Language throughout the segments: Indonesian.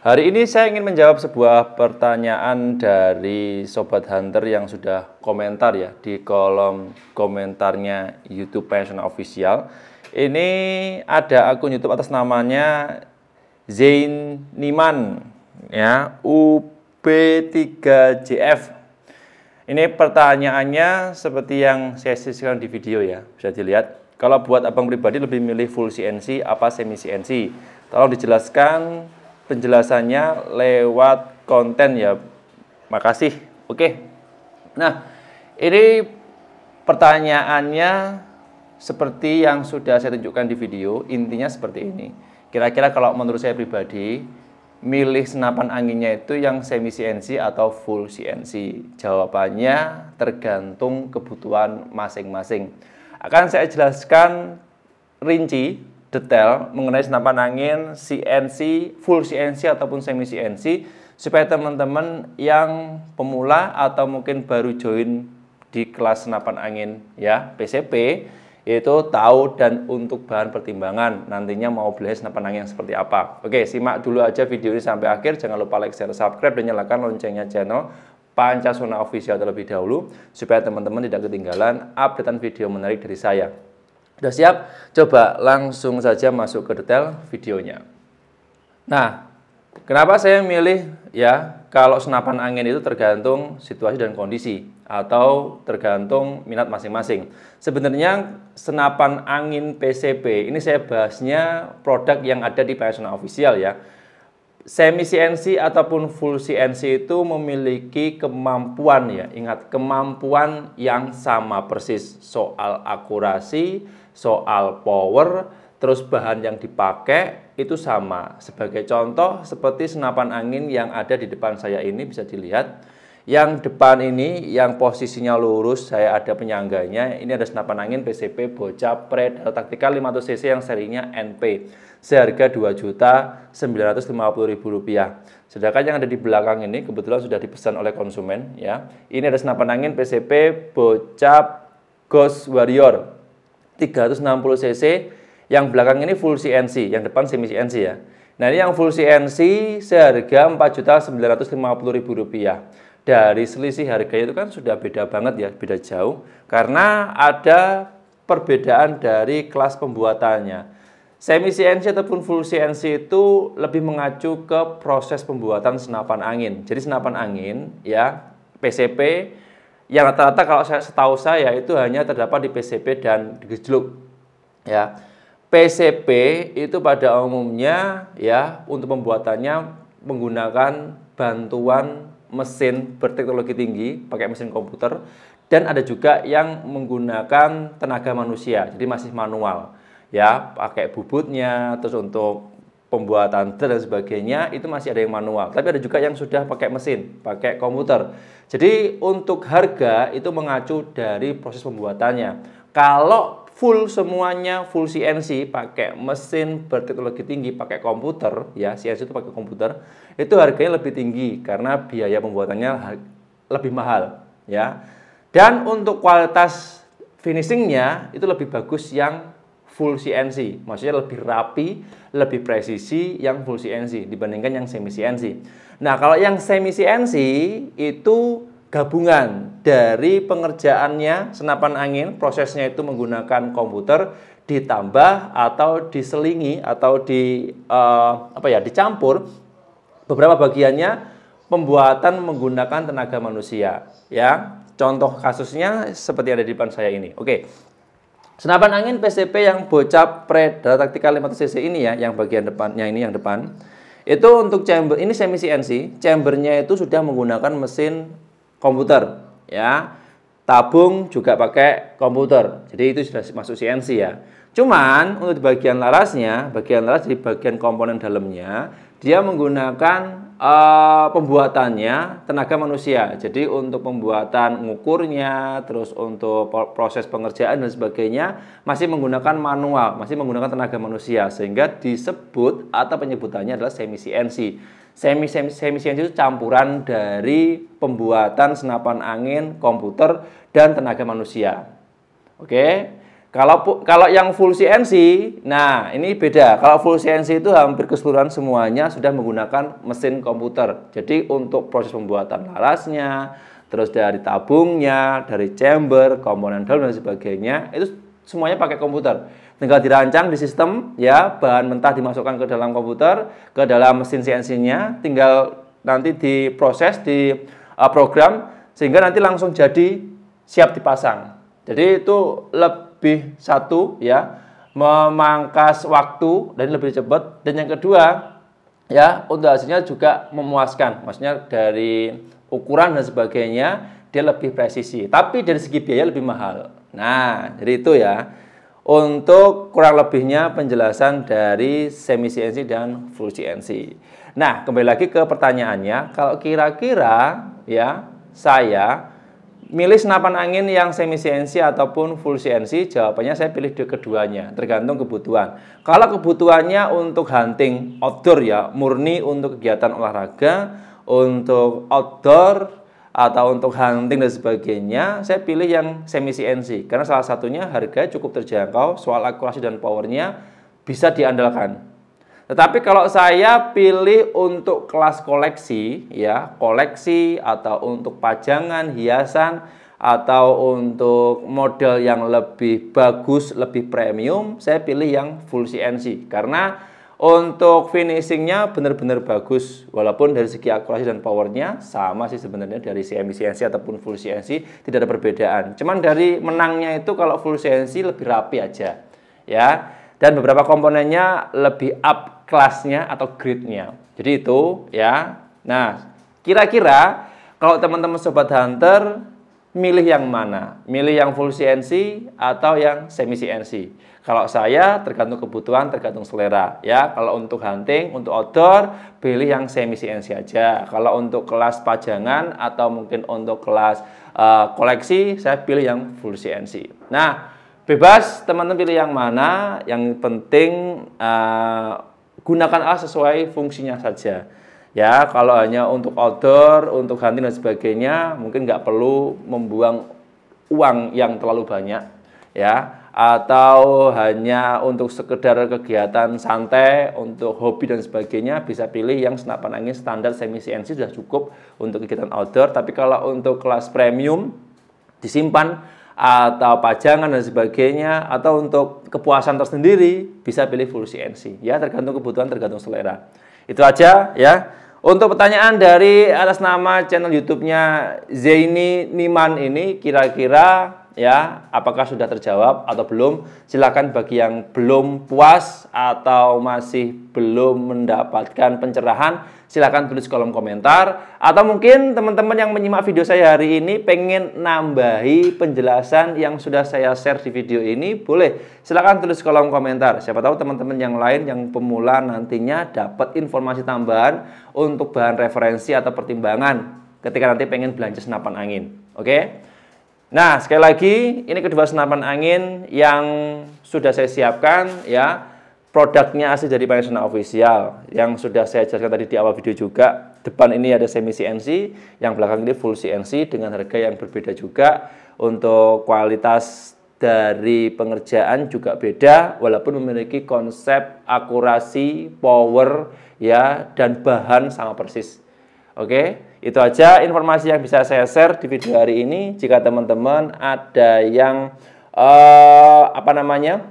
Hari ini saya ingin menjawab sebuah pertanyaan dari Sobat Hunter yang sudah komentar ya di kolom komentarnya YouTube Passion Official. Ini ada akun YouTube atas namanya Zain Niman ya UB3JF. Ini pertanyaannya seperti yang saya sisihkan di video ya, bisa dilihat. Kalau buat abang pribadi lebih milih full CNC apa semi CNC? Tolong dijelaskan penjelasannya lewat konten ya. Makasih. Oke. Nah, ini pertanyaannya seperti yang sudah saya tunjukkan di video, intinya seperti ini. Kira-kira kalau menurut saya pribadi, milih senapan anginnya itu yang semi CNC atau full CNC? Jawabannya tergantung kebutuhan masing-masing. Akan saya jelaskan rinci detail mengenai senapan angin CNC, full CNC ataupun semi CNC supaya teman-teman yang pemula atau mungkin baru join di kelas senapan angin ya PCP itu tahu dan untuk bahan pertimbangan nantinya mau beli senapan angin seperti apa. Oke, simak dulu aja video ini sampai akhir. Jangan lupa like, share, subscribe dan nyalakan loncengnya channel Pancasona Official terlebih dahulu supaya teman-teman tidak ketinggalan updatean video menarik dari saya. Sudah siap? Coba langsung saja masuk ke detail videonya. Nah, kenapa saya milih ya kalau senapan angin itu tergantung situasi dan kondisi atau tergantung minat masing-masing. Sebenarnya senapan angin PCP ini saya bahasnya produk yang ada di Nasional Official ya semi CNC ataupun full CNC itu memiliki kemampuan ya, ingat kemampuan yang sama persis soal akurasi, soal power, terus bahan yang dipakai itu sama. Sebagai contoh seperti senapan angin yang ada di depan saya ini bisa dilihat yang depan ini yang posisinya lurus, saya ada penyangganya. Ini ada senapan angin PCP Bocap Predator Taktikal 500cc yang serinya NP. Seharga Rp2.950.000. Sedangkan yang ada di belakang ini kebetulan sudah dipesan oleh konsumen ya. Ini ada senapan angin PCP Bocap Ghost Warrior 360cc yang belakang ini full CNC, yang depan semi CNC ya. Nah, ini yang full CNC seharga Rp4.950.000 dari selisih harga itu kan sudah beda banget ya, beda jauh. Karena ada perbedaan dari kelas pembuatannya. Semi CNC ataupun full CNC itu lebih mengacu ke proses pembuatan senapan angin. Jadi senapan angin ya, PCP yang rata-rata kalau saya setahu saya itu hanya terdapat di PCP dan di gejluk. Ya. PCP itu pada umumnya ya untuk pembuatannya menggunakan bantuan mesin berteknologi tinggi pakai mesin komputer dan ada juga yang menggunakan tenaga manusia jadi masih manual ya pakai bubutnya terus untuk pembuatan dan sebagainya itu masih ada yang manual tapi ada juga yang sudah pakai mesin pakai komputer jadi untuk harga itu mengacu dari proses pembuatannya kalau full semuanya full CNC pakai mesin berteknologi tinggi pakai komputer ya CNC itu pakai komputer itu harganya lebih tinggi karena biaya pembuatannya lebih mahal ya dan untuk kualitas finishingnya itu lebih bagus yang full CNC maksudnya lebih rapi lebih presisi yang full CNC dibandingkan yang semi CNC nah kalau yang semi CNC itu gabungan dari pengerjaannya senapan angin prosesnya itu menggunakan komputer ditambah atau diselingi atau di uh, apa ya dicampur beberapa bagiannya pembuatan menggunakan tenaga manusia ya contoh kasusnya seperti ada di depan saya ini oke senapan angin PCP yang bocap Predator taktikal 500 cc ini ya yang bagian depannya ini yang depan itu untuk chamber ini semi CNC chambernya itu sudah menggunakan mesin komputer ya. Tabung juga pakai komputer. Jadi itu sudah masuk CNC ya. Cuman untuk di bagian larasnya, bagian laras di bagian komponen dalamnya, dia menggunakan uh, pembuatannya tenaga manusia. Jadi untuk pembuatan ngukurnya, terus untuk proses pengerjaan dan sebagainya masih menggunakan manual, masih menggunakan tenaga manusia sehingga disebut atau penyebutannya adalah semi CNC semi semi semi CNC itu campuran dari pembuatan senapan angin, komputer dan tenaga manusia. Oke. Kalau kalau yang full CNC, nah ini beda. Kalau full CNC itu hampir keseluruhan semuanya sudah menggunakan mesin komputer. Jadi untuk proses pembuatan larasnya, terus dari tabungnya, dari chamber, komponen dalam dan sebagainya itu semuanya pakai komputer. Tinggal dirancang di sistem, ya bahan mentah dimasukkan ke dalam komputer, ke dalam mesin CNC-nya, tinggal nanti diproses di eh, program sehingga nanti langsung jadi siap dipasang. Jadi itu lebih satu ya memangkas waktu dan lebih cepat dan yang kedua ya untuk hasilnya juga memuaskan. Maksudnya dari ukuran dan sebagainya dia lebih presisi, tapi dari segi biaya lebih mahal. Nah, jadi itu ya. Untuk kurang lebihnya penjelasan dari semi CNC dan full CNC. Nah, kembali lagi ke pertanyaannya, kalau kira-kira ya saya milih senapan angin yang semi CNC ataupun full CNC, jawabannya saya pilih keduanya, tergantung kebutuhan. Kalau kebutuhannya untuk hunting outdoor ya, murni untuk kegiatan olahraga, untuk outdoor atau untuk hunting dan sebagainya, saya pilih yang semi CNC karena salah satunya harga cukup terjangkau, soal akurasi dan powernya bisa diandalkan. Tetapi kalau saya pilih untuk kelas koleksi, ya koleksi atau untuk pajangan, hiasan, atau untuk model yang lebih bagus, lebih premium, saya pilih yang full CNC karena untuk finishingnya benar-benar bagus, walaupun dari segi akurasi dan powernya sama sih sebenarnya dari CMC CNC ataupun full CNC tidak ada perbedaan. Cuman dari menangnya itu kalau full CNC lebih rapi aja, ya. Dan beberapa komponennya lebih up kelasnya atau gridnya Jadi itu ya. Nah, kira-kira kalau teman-teman sobat hunter milih yang mana? Milih yang full CNC atau yang semi CNC? Kalau saya tergantung kebutuhan, tergantung selera ya. Kalau untuk hunting, untuk outdoor, pilih yang semi CNC aja. Kalau untuk kelas pajangan atau mungkin untuk kelas uh, koleksi, saya pilih yang full CNC. Nah, bebas teman-teman pilih yang mana. Yang penting uh, gunakan alat sesuai fungsinya saja. Ya, kalau hanya untuk outdoor, untuk ganti dan sebagainya, mungkin nggak perlu membuang uang yang terlalu banyak, ya. Atau hanya untuk sekedar kegiatan santai, untuk hobi dan sebagainya, bisa pilih yang senapan angin standar semi CNC sudah cukup untuk kegiatan outdoor. Tapi kalau untuk kelas premium, disimpan atau pajangan dan sebagainya atau untuk kepuasan tersendiri bisa pilih full CNC ya tergantung kebutuhan tergantung selera itu aja ya. Untuk pertanyaan dari atas nama channel YouTube-nya Zaini Niman ini kira-kira ya apakah sudah terjawab atau belum silakan bagi yang belum puas atau masih belum mendapatkan pencerahan silakan tulis kolom komentar atau mungkin teman-teman yang menyimak video saya hari ini pengen nambahi penjelasan yang sudah saya share di video ini boleh silakan tulis kolom komentar siapa tahu teman-teman yang lain yang pemula nantinya dapat informasi tambahan untuk bahan referensi atau pertimbangan ketika nanti pengen belanja senapan angin oke okay? Nah, sekali lagi, ini kedua senapan angin yang sudah saya siapkan ya. Produknya asli dari Panasonic official yang sudah saya jelaskan tadi di awal video juga. Depan ini ada semi CNC, yang belakang ini full CNC dengan harga yang berbeda juga. Untuk kualitas dari pengerjaan juga beda walaupun memiliki konsep akurasi, power ya dan bahan sama persis. Oke, itu aja informasi yang bisa saya share di video hari ini. Jika teman-teman ada yang uh, apa namanya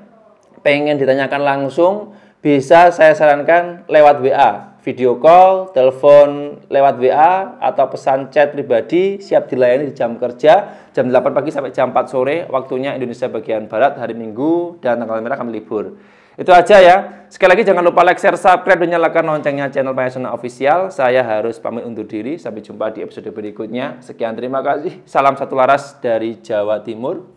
pengen ditanyakan langsung, bisa saya sarankan lewat WA, video call, telepon lewat WA atau pesan chat pribadi siap dilayani di jam kerja jam 8 pagi sampai jam 4 sore waktunya Indonesia bagian barat hari Minggu dan tanggal merah kami libur. Itu aja ya. Sekali lagi jangan lupa like, share, subscribe, dan nyalakan loncengnya channel Payasona Official. Saya harus pamit undur diri. Sampai jumpa di episode berikutnya. Sekian terima kasih. Salam satu laras dari Jawa Timur.